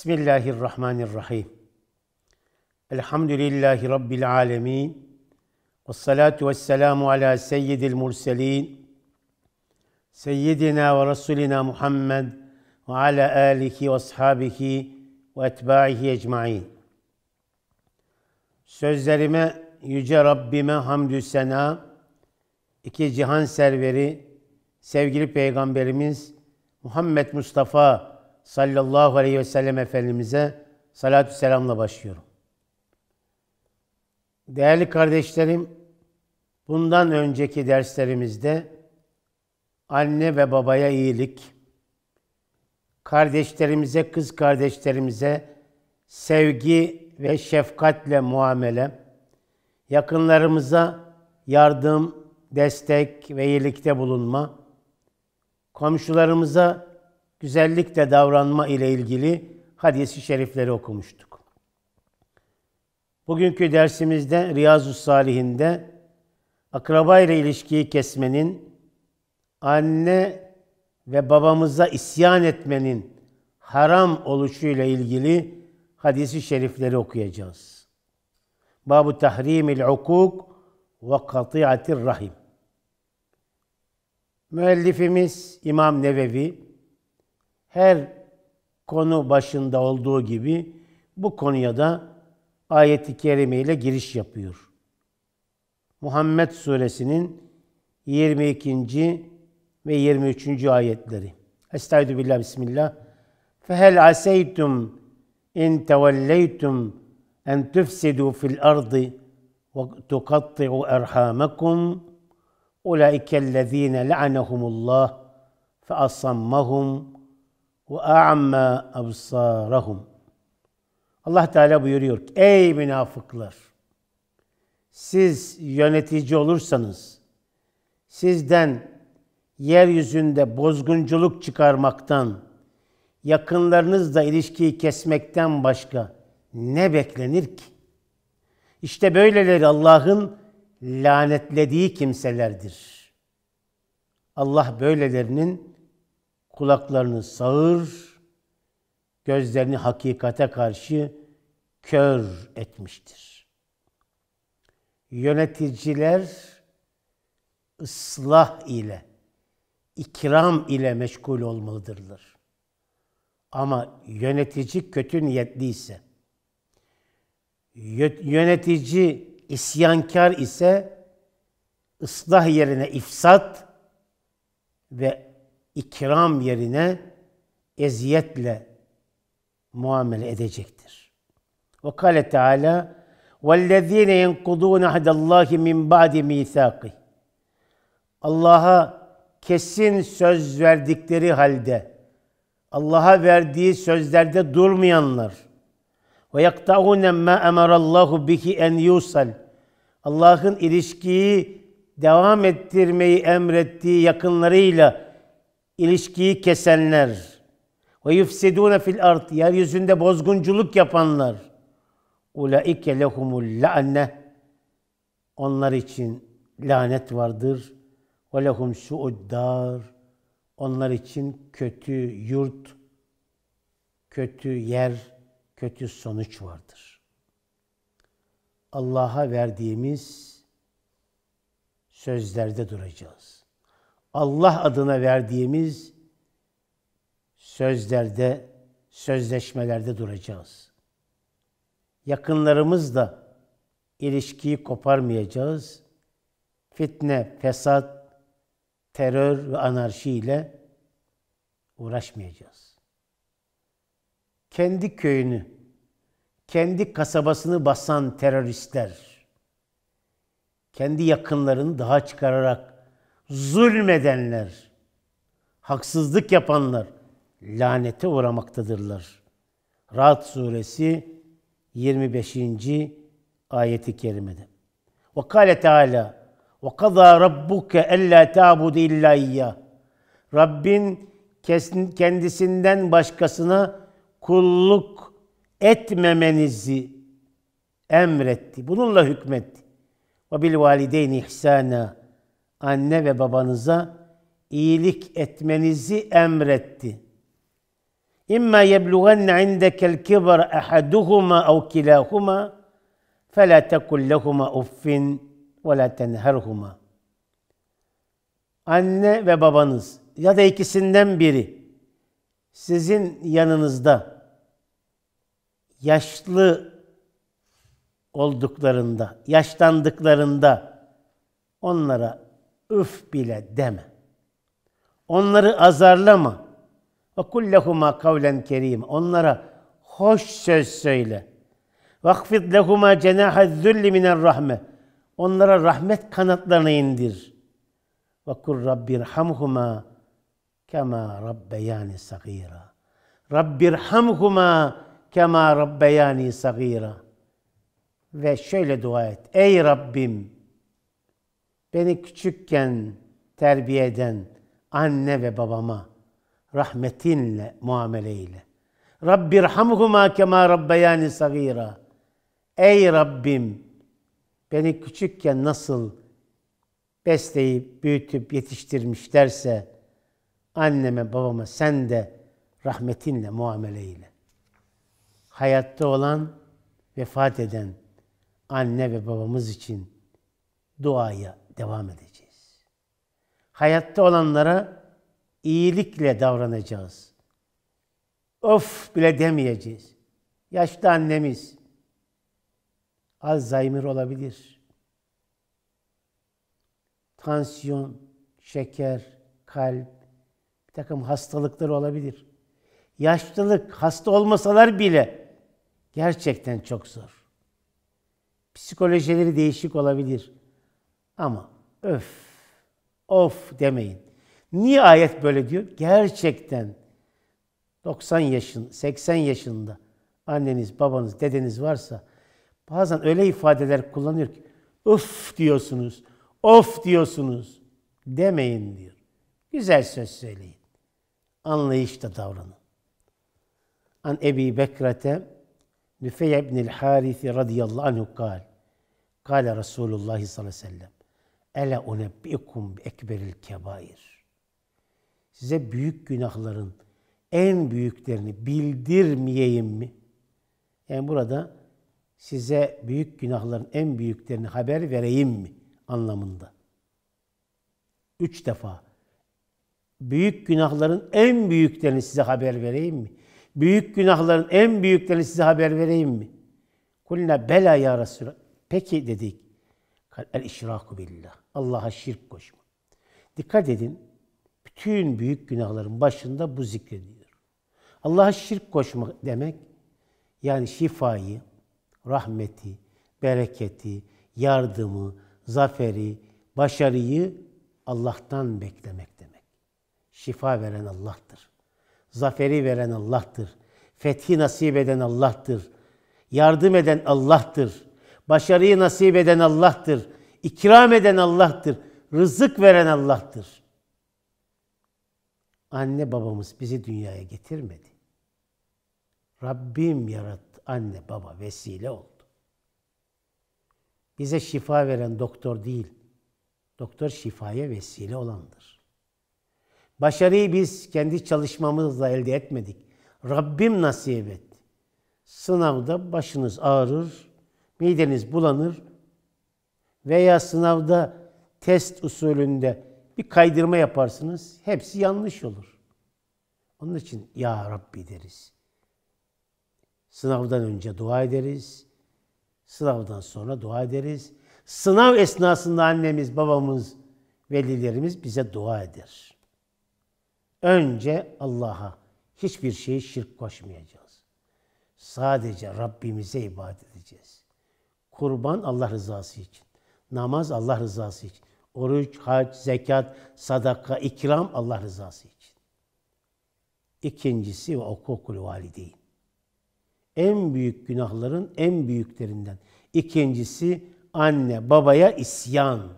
Bismillahirrahmanirrahim. Elhamdülillahi Rabbil alemin. Ve salatu ve selamu ala seyyidil murselin. Seyyidina ve Resulina Muhammed ve ala alihi ve ashabihi ve etbaihi ecmain. Sözlerime Yüce Rabbime hamdü sena, iki cihan serveri, sevgili Peygamberimiz Muhammed Mustafa sallallahu aleyhi ve sellem Efendimiz'e salatü selamla başlıyorum. Değerli kardeşlerim, bundan önceki derslerimizde anne ve babaya iyilik, kardeşlerimize, kız kardeşlerimize sevgi ve şefkatle muamele, yakınlarımıza yardım, destek ve iyilikte bulunma, komşularımıza güzellikle davranma ile ilgili hadisi şerifleri okumuştuk. Bugünkü dersimizde Riyazu Salihinde akraba ile ilişkiyi kesmenin, anne ve babamıza isyan etmenin haram oluşu ile ilgili hadisi şerifleri okuyacağız. Babu tahrimil hukuk ve katiatir rahim. Müellifimiz İmam Nevevi her konu başında olduğu gibi bu konuya da ayeti kerime ile giriş yapıyor. Muhammed suresinin 22. ve 23. ayetleri. Estaizu billah bismillah. Fehel aseytum in tevelleytum en tufsidu fil ardı ve tukatti'u erhamakum ulaikellezine la'anehumullah fe asammahum ve a'amma absarahum. Allah Teala buyuruyor ki, ey münafıklar! Siz yönetici olursanız, sizden yeryüzünde bozgunculuk çıkarmaktan, yakınlarınızla ilişkiyi kesmekten başka ne beklenir ki? İşte böyleleri Allah'ın lanetlediği kimselerdir. Allah böylelerinin kulaklarını sağır, gözlerini hakikate karşı kör etmiştir. Yöneticiler ıslah ile, ikram ile meşgul olmalıdırlar. Ama yönetici kötü niyetliyse, yönetici isyankar ise ıslah yerine ifsat ve ikram yerine eziyetle muamele edecektir. Ve kâle Teala وَالَّذ۪ينَ يَنْقُضُونَ عَهْدَ اللّٰهِ مِنْ بَعْدِ مِيثَاقِ Allah'a kesin söz verdikleri halde, Allah'a verdiği sözlerde durmayanlar ve yaktaûne mâ emarallahu bihi en yusal Allah'ın ilişkiyi devam ettirmeyi emrettiği yakınlarıyla ilişkiyi kesenler ve yufsidune fil ard yeryüzünde bozgunculuk yapanlar ulaike lehumul la'ne onlar için lanet vardır ve lehum suuddar onlar için kötü yurt kötü yer kötü sonuç vardır. Allah'a verdiğimiz sözlerde duracağız. Allah adına verdiğimiz sözlerde, sözleşmelerde duracağız. Yakınlarımızla ilişkiyi koparmayacağız. Fitne, fesat, terör ve anarşi ile uğraşmayacağız. Kendi köyünü, kendi kasabasını basan teröristler, kendi yakınlarını daha çıkararak zulmedenler, haksızlık yapanlar lanete uğramaktadırlar. Rad suresi 25. ayeti kerimede. Ve kâle Teala ve kazâ rabbuke ellâ ta'budu illâ iyyâh. Rabbin kendisinden başkasına kulluk etmemenizi emretti. Bununla hükmetti. Ve bil valideyni ihsana anne ve babanıza iyilik etmenizi emretti. İmma yeblugenne indekel kibar ahaduhuma ev kilahuma fela tekul lehuma uffin ve la tenherhuma. Anne ve babanız ya da ikisinden biri sizin yanınızda yaşlı olduklarında, yaşlandıklarında onlara üf bile deme. Onları azarlama. Ve kullehuma kavlen kerim. Onlara hoş söz söyle. Vakfid lehuma cenaha zülli minen rahme. Onlara rahmet kanatlarını indir. Ve kur rabbirhamhuma kema rabbeyani sagira. Rabbirhamhuma kema rabbeyani sagira. Ve şöyle dua et. Ey Rabbim! Beni küçükken terbiye eden anne ve babama rahmetinle muamele eyle. Rabbi kema rabbeyani sagira. Ey Rabbim beni küçükken nasıl besleyip büyütüp yetiştirmişlerse anneme babama sen de rahmetinle muamele eyle. Hayatta olan vefat eden anne ve babamız için duaya devam edeceğiz. Hayatta olanlara iyilikle davranacağız. Öf bile demeyeceğiz. Yaşlı annemiz Alzheimer olabilir. Tansiyon, şeker, kalp, bir takım hastalıkları olabilir. Yaşlılık, hasta olmasalar bile gerçekten çok zor. Psikolojileri değişik olabilir. Ama öf, of demeyin. Niye ayet böyle diyor? Gerçekten 90 yaşın, 80 yaşında anneniz, babanız, dedeniz varsa bazen öyle ifadeler kullanıyor ki öf diyorsunuz, of diyorsunuz demeyin diyor. Güzel söz söyleyin. Anlayışla davranın. An Ebi Bekrete Nüfey ibn-i Harithi radıyallahu anhu kal. Kale Resulullah sallallahu aleyhi ve sellem. Ele unebbikum ekberil kebair. Size büyük günahların en büyüklerini bildirmeyeyim mi? Yani burada size büyük günahların en büyüklerini haber vereyim mi anlamında. Üç defa. Büyük günahların en büyüklerini size haber vereyim mi? Büyük günahların en büyüklerini size haber vereyim mi? Kulna bela ya Resulallah. Peki dedik. El işraku billah. Allah'a şirk koşma. Dikkat edin, bütün büyük günahların başında bu zikrediliyor. Allah'a şirk koşma demek, yani şifayı, rahmeti, bereketi, yardımı, zaferi, başarıyı Allah'tan beklemek demek. Şifa veren Allah'tır. Zaferi veren Allah'tır. Fethi nasip eden Allah'tır. Yardım eden Allah'tır. Başarıyı nasip eden Allah'tır. İkram eden Allah'tır. Rızık veren Allah'tır. Anne babamız bizi dünyaya getirmedi. Rabbim yarattı. Anne baba vesile oldu. Bize şifa veren doktor değil. Doktor şifaya vesile olandır. Başarıyı biz kendi çalışmamızla elde etmedik. Rabbim nasip etti. Sınavda başınız ağrır, mideniz bulanır, veya sınavda test usulünde bir kaydırma yaparsınız. Hepsi yanlış olur. Onun için ya Rabbi deriz. Sınavdan önce dua ederiz. Sınavdan sonra dua ederiz. Sınav esnasında annemiz, babamız, velilerimiz bize dua eder. Önce Allah'a hiçbir şeyi şirk koşmayacağız. Sadece Rabbimize ibadet edeceğiz. Kurban Allah rızası için. Namaz Allah rızası için. Oruç, hac, zekat, sadaka, ikram Allah rızası için. İkincisi ve okukul valideyn. En büyük günahların en büyüklerinden. İkincisi anne babaya isyan.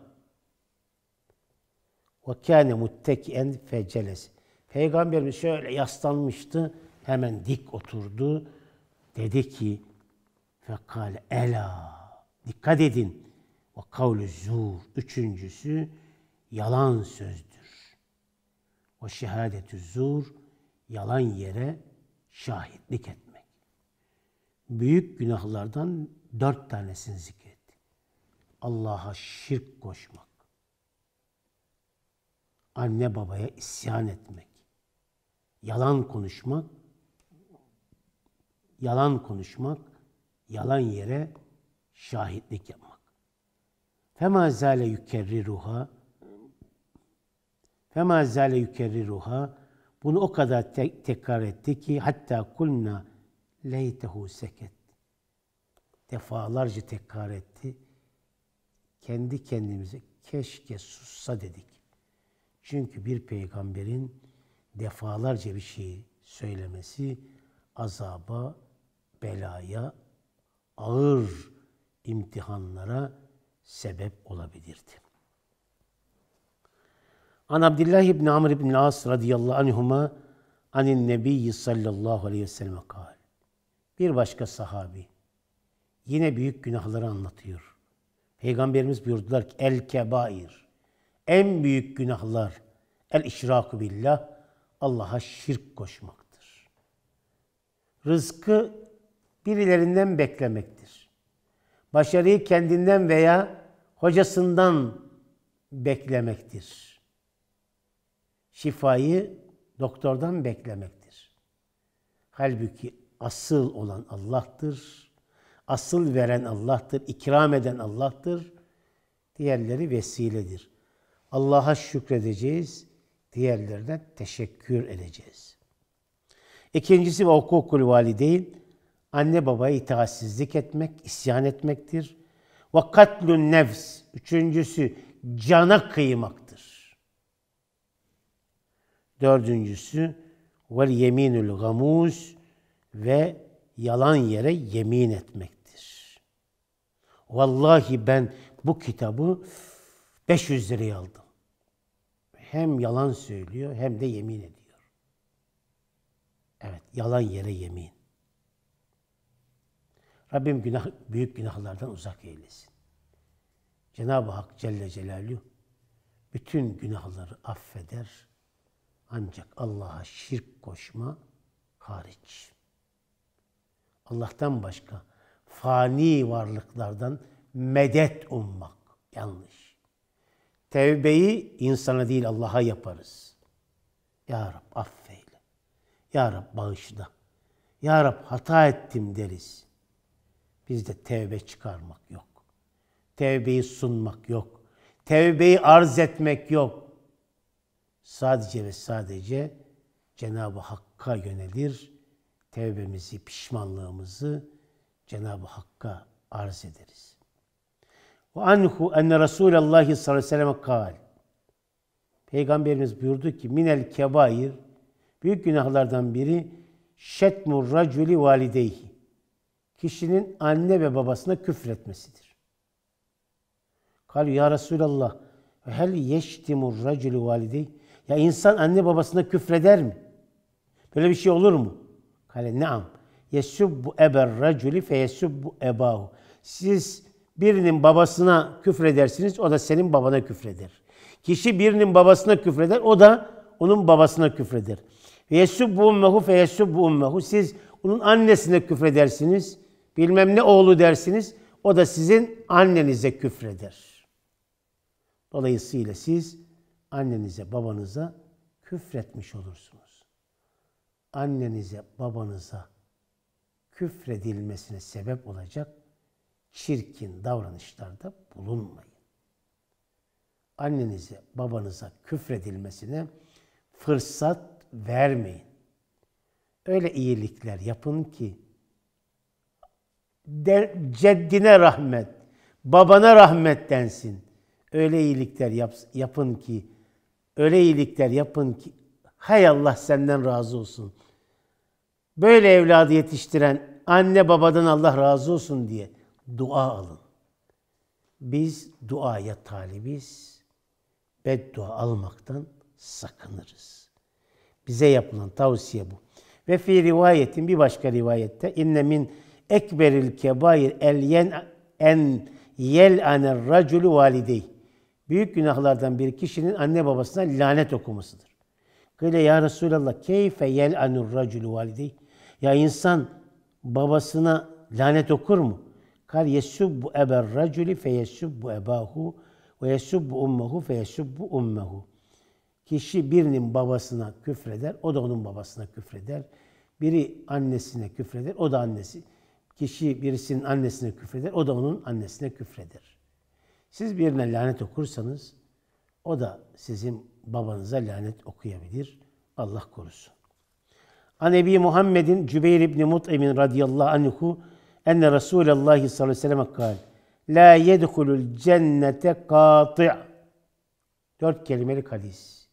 Ve kâne muttekien feceles. Peygamberimiz şöyle yaslanmıştı, hemen dik oturdu. Dedi ki, fekal ela, dikkat edin. Ve kavlu zur. Üçüncüsü yalan sözdür. Ve şehadetü zur. Yalan yere şahitlik etmek. Büyük günahlardan dört tanesini zikretti. Allah'a şirk koşmak. Anne babaya isyan etmek. Yalan konuşmak. Yalan konuşmak. Yalan yere şahitlik yapmak. Fema zâle ruha, Fema zâle ruha, Bunu o kadar te- tekrar etti ki hatta kulna leytehu seket. Defalarca tekrar etti. Kendi kendimize keşke sussa dedik. Çünkü bir peygamberin defalarca bir şeyi söylemesi azaba, belaya, ağır imtihanlara sebep olabilirdi. An Abdullah ibn Amr ibn As radıyallahu anhuma anin nebiyyi sallallahu aleyhi ve selleme kal. Bir başka sahabi yine büyük günahları anlatıyor. Peygamberimiz buyurdular ki el kebair en büyük günahlar el işraku billah Allah'a şirk koşmaktır. Rızkı birilerinden beklemektir başarıyı kendinden veya hocasından beklemektir. Şifayı doktordan beklemektir. Halbuki asıl olan Allah'tır. Asıl veren Allah'tır, ikram eden Allah'tır. Diğerleri vesiledir. Allah'a şükredeceğiz, diğerlerine teşekkür edeceğiz. İkincisi ve hukukul valideyn, anne babaya itaatsizlik etmek, isyan etmektir. Ve katlun nefs, üçüncüsü cana kıymaktır. Dördüncüsü vel yeminül gamuz ve yalan yere yemin etmektir. Vallahi ben bu kitabı 500 liraya aldım. Hem yalan söylüyor hem de yemin ediyor. Evet, yalan yere yemin. Rabbim günah, büyük günahlardan uzak eylesin. Cenab-ı Hak Celle Celaluhu bütün günahları affeder. Ancak Allah'a şirk koşma hariç. Allah'tan başka fani varlıklardan medet ummak yanlış. Tevbeyi insana değil Allah'a yaparız. Ya Rab affeyle. Ya Rab bağışla. Ya Rab hata ettim deriz. Bizde tevbe çıkarmak yok. Tevbeyi sunmak yok. Tevbeyi arz etmek yok. Sadece ve sadece Cenab-ı Hakk'a yönelir. Tevbemizi, pişmanlığımızı Cenab-ı Hakk'a arz ederiz. Ve anhu enne Resulallah sallallahu aleyhi ve sellem Peygamberimiz buyurdu ki minel kebair büyük günahlardan biri şetmur raculi valideyhi kişinin anne ve babasına küfretmesidir. Kal ya Resulallah hel yeştimur racülü validey ya insan anne babasına küfreder mi? Böyle bir şey olur mu? Kale naam. Yesubbu eber racülü fe yesubbu ebahu. Siz birinin babasına küfredersiniz, o da senin babana küfreder. Kişi birinin babasına küfreder, o da onun babasına küfreder. Yesubbu ummehu fe yesubbu ummehu. Siz onun annesine küfredersiniz bilmem ne oğlu dersiniz, o da sizin annenize küfreder. Dolayısıyla siz annenize, babanıza küfretmiş olursunuz. Annenize, babanıza küfredilmesine sebep olacak çirkin davranışlarda bulunmayın. Annenize, babanıza küfredilmesine fırsat vermeyin. Öyle iyilikler yapın ki de, ceddine rahmet, babana rahmet densin. Öyle iyilikler yap, yapın ki, öyle iyilikler yapın ki, hay Allah senden razı olsun. Böyle evladı yetiştiren anne babadan Allah razı olsun diye dua alın. Biz duaya talibiz. Beddua almaktan sakınırız. Bize yapılan tavsiye bu. Ve fi rivayetin bir başka rivayette inne min ekberil kebair el yen en yel aner raculu validey. Büyük günahlardan bir kişinin anne babasına lanet okumasıdır. Kıyla ya Resulallah keyfe yel anur raculu validey. Ya insan babasına lanet okur mu? Kal yesubbu eber raculi fe yesubbu ebahu ve yesubbu ummehu fe yesubbu ummehu. Kişi birinin babasına küfreder, o da onun babasına küfreder. Biri annesine küfreder, o da annesi kişi birisinin annesine küfreder, o da onun annesine küfreder. Siz birine lanet okursanız, o da sizin babanıza lanet okuyabilir. Allah korusun. An Ebi Muhammed'in Cübeyr İbni Mut'emin radıyallahu anhu enne Resulallah sallallahu aleyhi ve sellem kal La yedhulul cennete kati' Dört kelimelik hadis.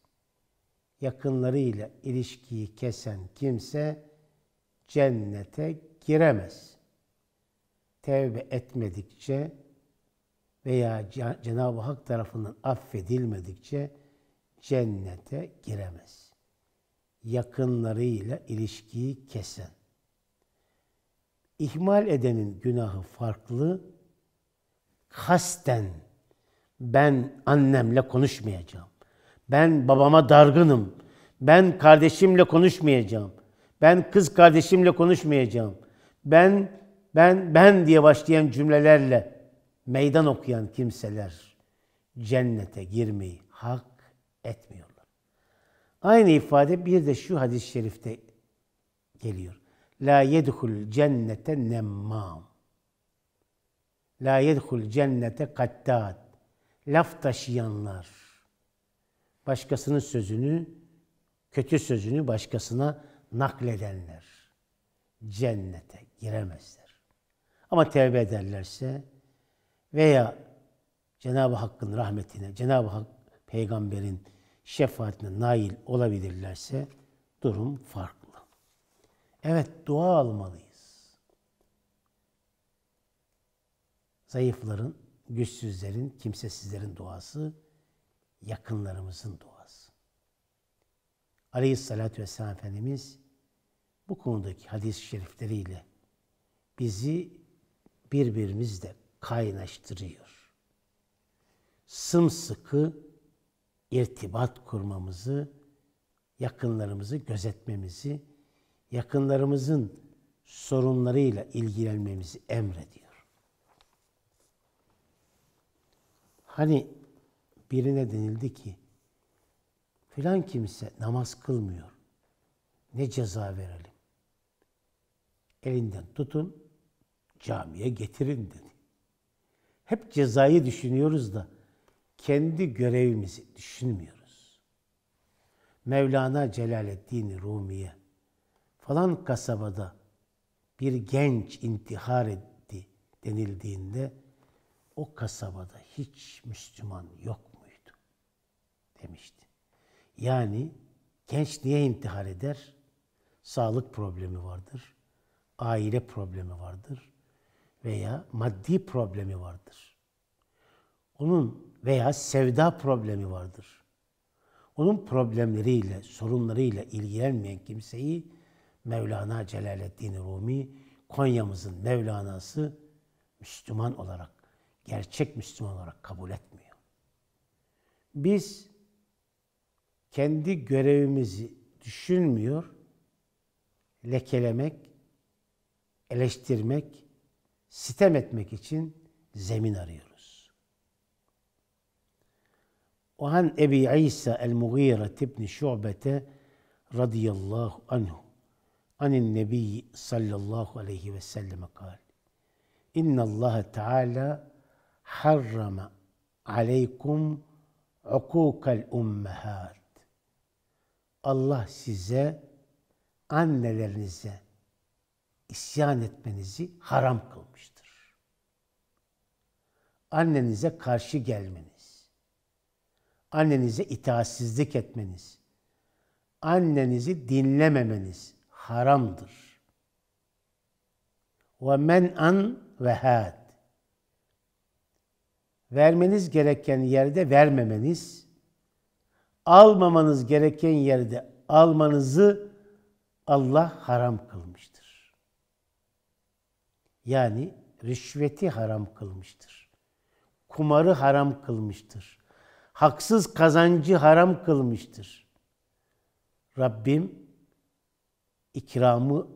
Yakınlarıyla ilişkiyi kesen kimse cennete giremez tevbe etmedikçe veya Cenab-ı Hak tarafından affedilmedikçe cennete giremez. Yakınlarıyla ilişkiyi kesen. İhmal edenin günahı farklı. Kasten ben annemle konuşmayacağım. Ben babama dargınım. Ben kardeşimle konuşmayacağım. Ben kız kardeşimle konuşmayacağım. Ben ben ben diye başlayan cümlelerle meydan okuyan kimseler cennete girmeyi hak etmiyorlar. Aynı ifade bir de şu hadis-i şerifte geliyor. La yedhul cennete nemmam. La yedhul cennete kattat. Laf taşıyanlar. Başkasının sözünü, kötü sözünü başkasına nakledenler. Cennete giremezler. Ama tevbe ederlerse veya Cenab-ı Hakk'ın rahmetine, Cenab-ı Hak peygamberin şefaatine nail olabilirlerse durum farklı. Evet dua almalıyız. Zayıfların, güçsüzlerin, kimsesizlerin duası, yakınlarımızın duası. Aleyhissalatü vesselam Efendimiz bu konudaki hadis-i şerifleriyle bizi birbirimizle kaynaştırıyor. Sımsıkı irtibat kurmamızı, yakınlarımızı gözetmemizi, yakınlarımızın sorunlarıyla ilgilenmemizi emrediyor. Hani birine denildi ki filan kimse namaz kılmıyor. Ne ceza verelim? Elinden tutun, camiye getirin dedi. Hep cezayı düşünüyoruz da kendi görevimizi düşünmüyoruz. Mevlana Celaleddin Rumi'ye falan kasabada bir genç intihar etti denildiğinde o kasabada hiç Müslüman yok muydu? demişti. Yani genç niye intihar eder? Sağlık problemi vardır, aile problemi vardır, veya maddi problemi vardır. Onun veya sevda problemi vardır. Onun problemleriyle, sorunlarıyla ilgilenmeyen kimseyi Mevlana Celaleddin Rumi, Konya'mızın Mevlana'sı Müslüman olarak, gerçek Müslüman olarak kabul etmiyor. Biz kendi görevimizi düşünmüyor, lekelemek, eleştirmek, sitem etmek için zemin arıyoruz. O han Ebi İsa el-Mughira ibn Şu'bete radıyallahu anhu anin Nebi sallallahu aleyhi ve selleme kal. İnna Allah Teala harrama aleykum ukukal ummehat. Allah size annelerinize isyan etmenizi haram kılmıştır. Annenize karşı gelmeniz, annenize itaatsizlik etmeniz, annenizi dinlememeniz haramdır. Ve men an ve had. Vermeniz gereken yerde vermemeniz, almamanız gereken yerde almanızı Allah haram kılmıştır. Yani rüşveti haram kılmıştır. Kumarı haram kılmıştır. Haksız kazancı haram kılmıştır. Rabbim ikramı,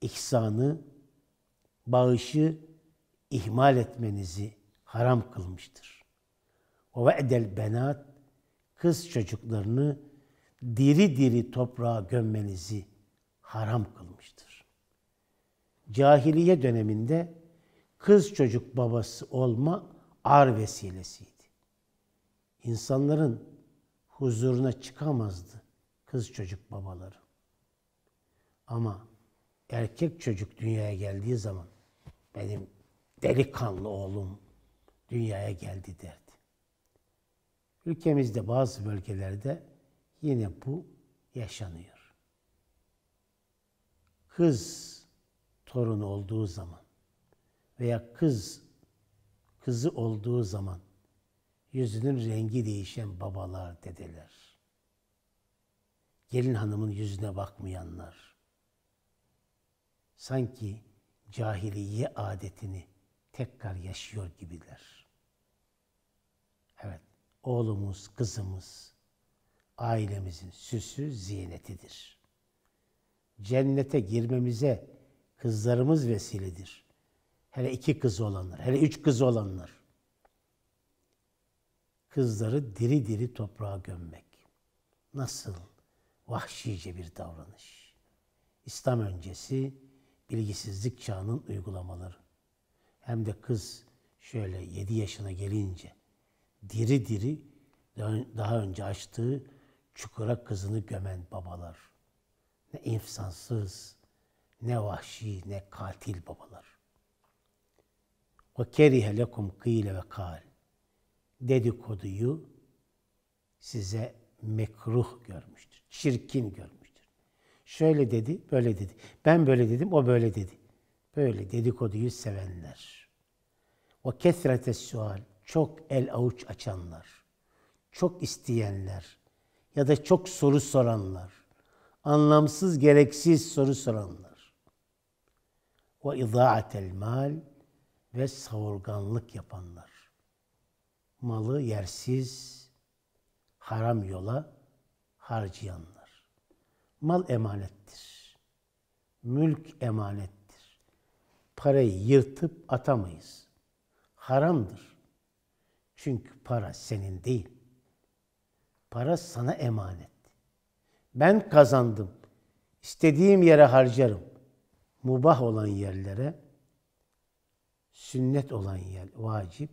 ihsanı, bağışı ihmal etmenizi haram kılmıştır. Ve ve'del benat kız çocuklarını diri diri toprağa gömmenizi haram kılmıştır cahiliye döneminde kız çocuk babası olma ar vesilesiydi. İnsanların huzuruna çıkamazdı kız çocuk babaları. Ama erkek çocuk dünyaya geldiği zaman benim delikanlı oğlum dünyaya geldi derdi. Ülkemizde bazı bölgelerde yine bu yaşanıyor. Kız torun olduğu zaman veya kız kızı olduğu zaman yüzünün rengi değişen babalar, dedeler. Gelin hanımın yüzüne bakmayanlar. Sanki cahiliye adetini tekrar yaşıyor gibiler. Evet, oğlumuz, kızımız ailemizin süsü, ziynetidir. Cennete girmemize Kızlarımız vesiledir. Hele iki kız olanlar, hele üç kız olanlar. Kızları diri diri toprağa gömmek. Nasıl vahşice bir davranış. İslam öncesi bilgisizlik çağının uygulamaları. Hem de kız şöyle yedi yaşına gelince diri diri daha önce açtığı çukura kızını gömen babalar. Ne insansız, ne vahşi ne katil babalar. Ve kerihe lekum kıyle ve kal. Dedikoduyu size mekruh görmüştür. Çirkin görmüştür. Şöyle dedi, böyle dedi. Ben böyle dedim, o böyle dedi. Böyle dedikoduyu sevenler. O kesrete sual. Çok el avuç açanlar. Çok isteyenler. Ya da çok soru soranlar. Anlamsız, gereksiz soru soranlar ve idaatel mal ve savurganlık yapanlar. Malı yersiz, haram yola harcayanlar. Mal emanettir. Mülk emanettir. Parayı yırtıp atamayız. Haramdır. Çünkü para senin değil. Para sana emanet. Ben kazandım. İstediğim yere harcarım mubah olan yerlere, sünnet olan yer, vacip,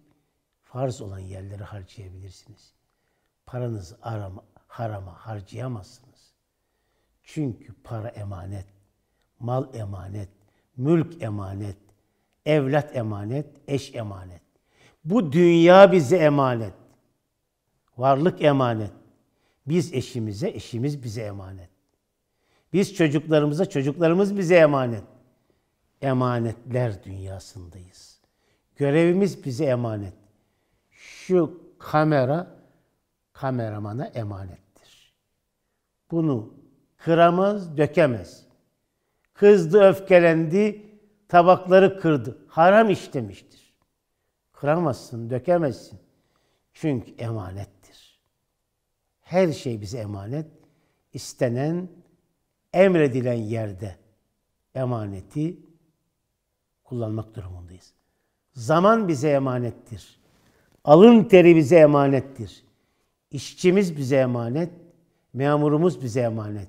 farz olan yerlere harcayabilirsiniz. Paranız arama, harama harcayamazsınız. Çünkü para emanet, mal emanet, mülk emanet, evlat emanet, eş emanet. Bu dünya bize emanet. Varlık emanet. Biz eşimize, eşimiz bize emanet. Biz çocuklarımıza, çocuklarımız bize emanet emanetler dünyasındayız. Görevimiz bize emanet. Şu kamera kameramana emanettir. Bunu kıramaz, dökemez. Kızdı, öfkelendi, tabakları kırdı. Haram işlemiştir. Kıramazsın, dökemezsin. Çünkü emanettir. Her şey bize emanet. İstenen, emredilen yerde emaneti kullanmak durumundayız. Zaman bize emanettir. Alın teri bize emanettir. İşçimiz bize emanet, memurumuz bize emanet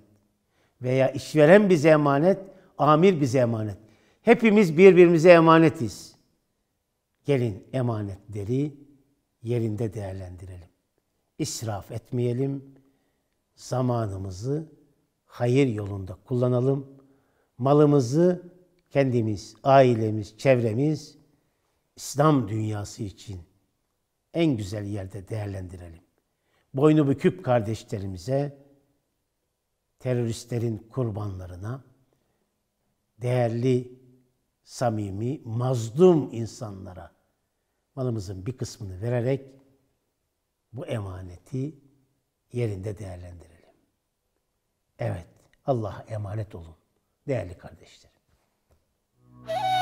veya işveren bize emanet, amir bize emanet. Hepimiz birbirimize emanetiz. Gelin emanetleri yerinde değerlendirelim. İsraf etmeyelim. Zamanımızı hayır yolunda kullanalım. Malımızı kendimiz, ailemiz, çevremiz İslam dünyası için en güzel yerde değerlendirelim. Boynu büküp kardeşlerimize, teröristlerin kurbanlarına, değerli, samimi, mazlum insanlara malımızın bir kısmını vererek bu emaneti yerinde değerlendirelim. Evet, Allah'a emanet olun değerli kardeşler. Yeah.